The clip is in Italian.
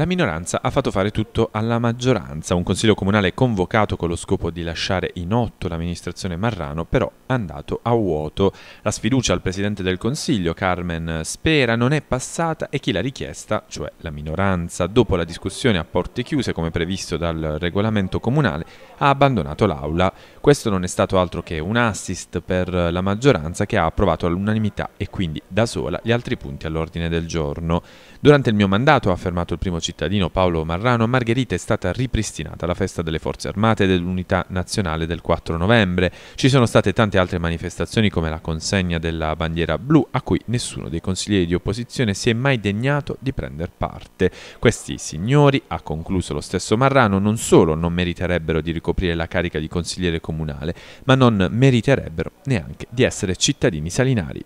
La minoranza ha fatto fare tutto alla maggioranza. Un consiglio comunale convocato con lo scopo di lasciare in otto l'amministrazione Marrano, però andato a vuoto. La sfiducia al presidente del consiglio, Carmen Spera, non è passata e chi l'ha richiesta, cioè la minoranza, dopo la discussione a porte chiuse come previsto dal regolamento comunale, ha abbandonato l'aula. Questo non è stato altro che un assist per la maggioranza che ha approvato all'unanimità e quindi da sola gli altri punti all'ordine del giorno. Durante il mio mandato, ha affermato il primo cittadino, cittadino Paolo Marrano, a Margherita è stata ripristinata la festa delle Forze Armate e dell'Unità Nazionale del 4 novembre. Ci sono state tante altre manifestazioni come la consegna della bandiera blu a cui nessuno dei consiglieri di opposizione si è mai degnato di prendere parte. Questi signori, ha concluso lo stesso Marrano, non solo non meriterebbero di ricoprire la carica di consigliere comunale, ma non meriterebbero neanche di essere cittadini salinari.